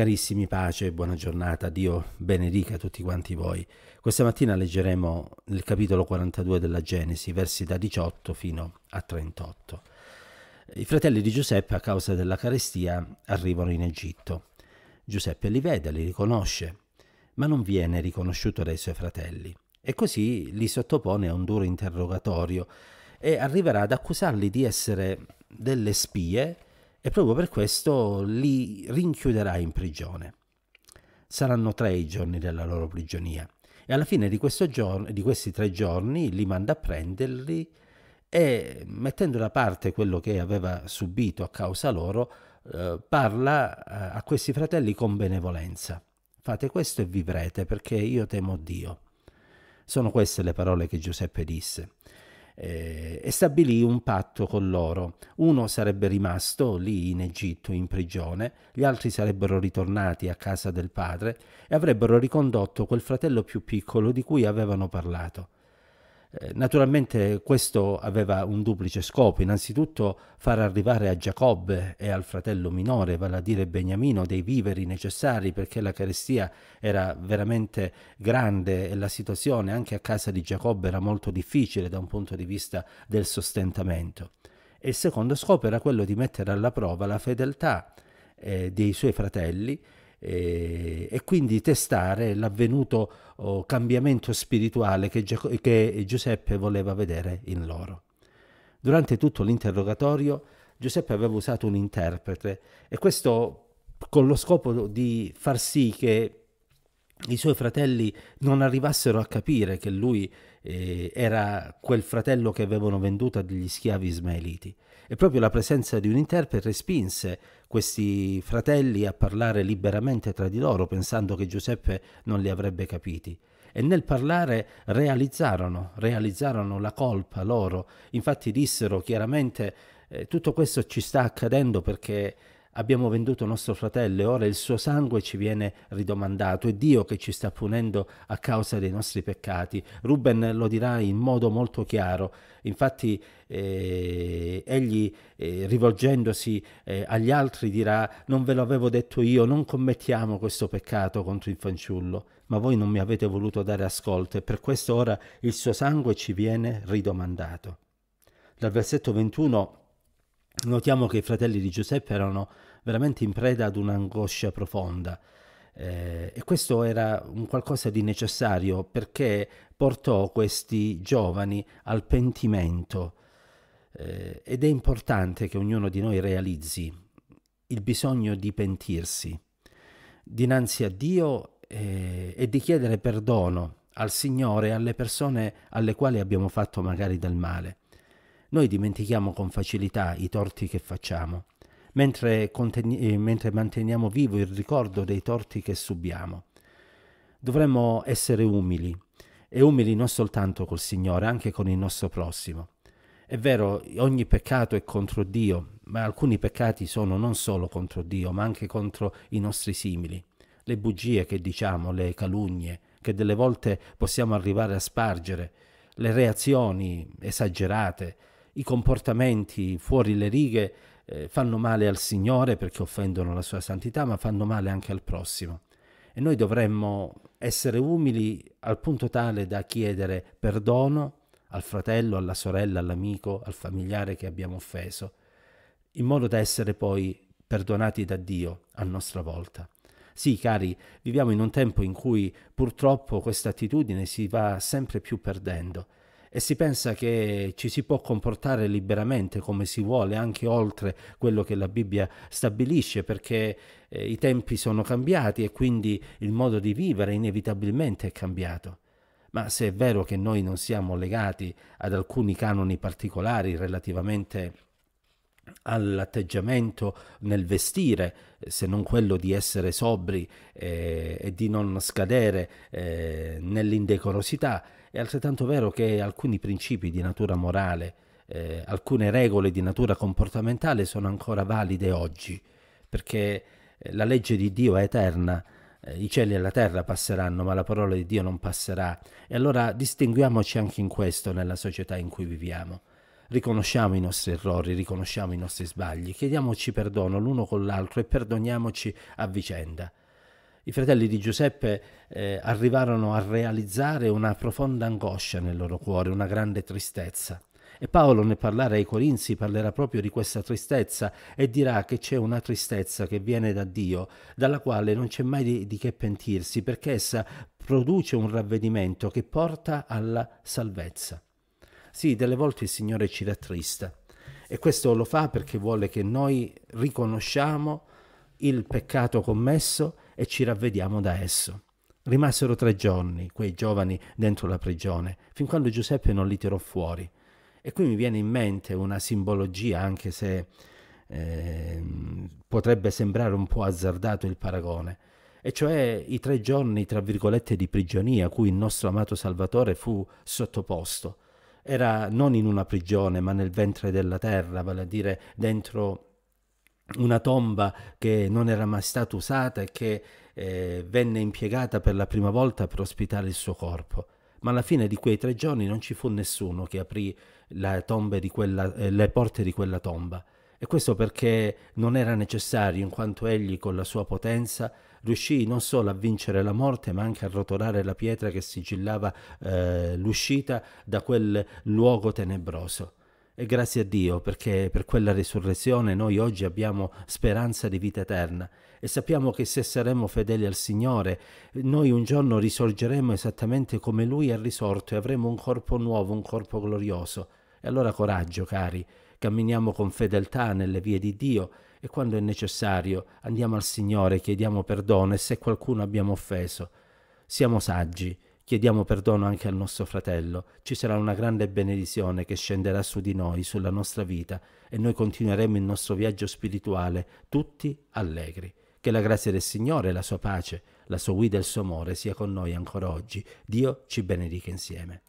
Carissimi, pace buona giornata. Dio benedica tutti quanti voi. Questa mattina leggeremo il capitolo 42 della Genesi, versi da 18 fino a 38. I fratelli di Giuseppe, a causa della carestia, arrivano in Egitto. Giuseppe li vede, li riconosce, ma non viene riconosciuto dai suoi fratelli e così li sottopone a un duro interrogatorio e arriverà ad accusarli di essere delle spie e proprio per questo li rinchiuderà in prigione. Saranno tre i giorni della loro prigionia e alla fine di, giorno, di questi tre giorni li manda a prenderli e mettendo da parte quello che aveva subito a causa loro, eh, parla a, eh, a questi fratelli con benevolenza. Fate questo e vivrete perché io temo Dio. Sono queste le parole che Giuseppe disse eh, e stabilì un patto con loro. Uno sarebbe rimasto lì in Egitto in prigione, gli altri sarebbero ritornati a casa del padre e avrebbero ricondotto quel fratello più piccolo di cui avevano parlato. Eh, naturalmente questo aveva un duplice scopo, innanzitutto far arrivare a Giacobbe e al fratello minore, vale a dire Beniamino, dei viveri necessari perché la carestia era veramente grande e la situazione anche a casa di Giacobbe era molto difficile da un punto di vista del sostentamento. E il secondo scopo era quello di mettere alla prova la fedeltà eh, dei suoi fratelli e, eh, e quindi testare l'avvenuto oh, cambiamento spirituale che, che Giuseppe voleva vedere in loro. Durante tutto l'interrogatorio Giuseppe aveva usato un interprete e questo con lo scopo di far sì che i suoi fratelli non arrivassero a capire che lui eh, era quel fratello che avevano venduto agli schiavi ismaeliti e proprio la presenza di un interprete spinse questi fratelli a parlare liberamente tra di loro, pensando che Giuseppe non li avrebbe capiti. E nel parlare realizzarono, realizzarono la colpa loro. Infatti dissero chiaramente eh, tutto questo ci sta accadendo perché abbiamo venduto nostro fratello e ora il suo sangue ci viene ridomandato, è Dio che ci sta punendo a causa dei nostri peccati. Ruben lo dirà in modo molto chiaro, infatti eh, egli eh, rivolgendosi eh, agli altri dirà non ve l'avevo detto io, non commettiamo questo peccato contro il fanciullo, ma voi non mi avete voluto dare ascolto e per questo ora il suo sangue ci viene ridomandato. Dal versetto 21 Notiamo che i fratelli di Giuseppe erano veramente in preda ad un'angoscia profonda eh, e questo era un qualcosa di necessario perché portò questi giovani al pentimento eh, ed è importante che ognuno di noi realizzi il bisogno di pentirsi dinanzi a Dio eh, e di chiedere perdono al Signore e alle persone alle quali abbiamo fatto magari del male. Noi dimentichiamo con facilità i torti che facciamo, mentre, conten- eh, mentre manteniamo vivo il ricordo dei torti che subiamo. Dovremmo essere umili, e umili non soltanto col Signore, anche con il nostro prossimo. È vero, ogni peccato è contro Dio, ma alcuni peccati sono non solo contro Dio, ma anche contro i nostri simili. Le bugie che diciamo, le calunnie, che delle volte possiamo arrivare a spargere, le reazioni esagerate, i comportamenti fuori le righe eh, fanno male al Signore perché offendono la sua santità, ma fanno male anche al prossimo. E noi dovremmo essere umili al punto tale da chiedere perdono al fratello, alla sorella, all'amico, al familiare che abbiamo offeso, in modo da essere poi perdonati da Dio a nostra volta. Sì, cari, viviamo in un tempo in cui purtroppo questa attitudine si va sempre più perdendo e si pensa che ci si può comportare liberamente come si vuole, anche oltre quello che la Bibbia stabilisce, perché eh, i tempi sono cambiati e quindi il modo di vivere inevitabilmente è cambiato. Ma se è vero che noi non siamo legati ad alcuni canoni particolari relativamente all'atteggiamento nel vestire, se non quello di essere sobri eh, e di non scadere eh, nell'indecorosità, è altrettanto vero che alcuni principi di natura morale, eh, alcune regole di natura comportamentale sono ancora valide oggi, perché eh, la legge di Dio è eterna, eh, i cieli e la terra passeranno, ma la parola di Dio non passerà. E allora distinguiamoci anche in questo nella società in cui viviamo riconosciamo i nostri errori, riconosciamo i nostri sbagli, chiediamoci perdono l'uno con l'altro e perdoniamoci a vicenda. I fratelli di Giuseppe eh, arrivarono a realizzare una profonda angoscia nel loro cuore, una grande tristezza. E Paolo nel parlare ai Corinzi parlerà proprio di questa tristezza e dirà che c'è una tristezza che viene da Dio, dalla quale non c'è mai di, di che pentirsi, perché essa produce un ravvedimento che porta alla salvezza. Sì, delle volte il Signore ci rattrista e questo lo fa perché vuole che noi riconosciamo il peccato commesso e ci ravvediamo da esso. Rimasero tre giorni quei giovani dentro la prigione, fin quando Giuseppe non li tirò fuori. E qui mi viene in mente una simbologia, anche se eh, potrebbe sembrare un po' azzardato il paragone, e cioè i tre giorni, tra virgolette, di prigionia a cui il nostro amato Salvatore fu sottoposto era non in una prigione ma nel ventre della terra, vale a dire dentro una tomba che non era mai stata usata e che eh, venne impiegata per la prima volta per ospitare il suo corpo. Ma alla fine di quei tre giorni non ci fu nessuno che aprì le, di quella, eh, le porte di quella tomba. E questo perché non era necessario, in quanto egli, con la sua potenza, riuscì non solo a vincere la morte, ma anche a rotolare la pietra che sigillava eh, l'uscita da quel luogo tenebroso. E grazie a Dio, perché per quella risurrezione noi oggi abbiamo speranza di vita eterna e sappiamo che se saremo fedeli al Signore, noi un giorno risorgeremo esattamente come Lui è risorto e avremo un corpo nuovo, un corpo glorioso. E allora coraggio, cari, camminiamo con fedeltà nelle vie di Dio e quando è necessario andiamo al Signore, chiediamo perdono e se qualcuno abbiamo offeso, siamo saggi, chiediamo perdono anche al nostro fratello, ci sarà una grande benedizione che scenderà su di noi, sulla nostra vita e noi continueremo il nostro viaggio spirituale tutti allegri. Che la grazia del Signore, la sua pace, la sua guida e il suo amore sia con noi ancora oggi. Dio ci benedica insieme.